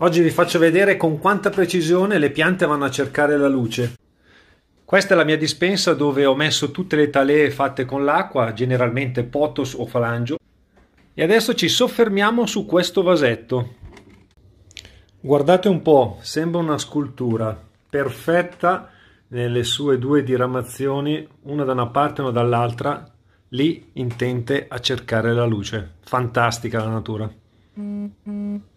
Oggi vi faccio vedere con quanta precisione le piante vanno a cercare la luce. Questa è la mia dispensa dove ho messo tutte le talee fatte con l'acqua, generalmente potos o falangio. E adesso ci soffermiamo su questo vasetto. Guardate un po', sembra una scultura perfetta nelle sue due diramazioni, una da una parte e una dall'altra, lì intente a cercare la luce. Fantastica la natura.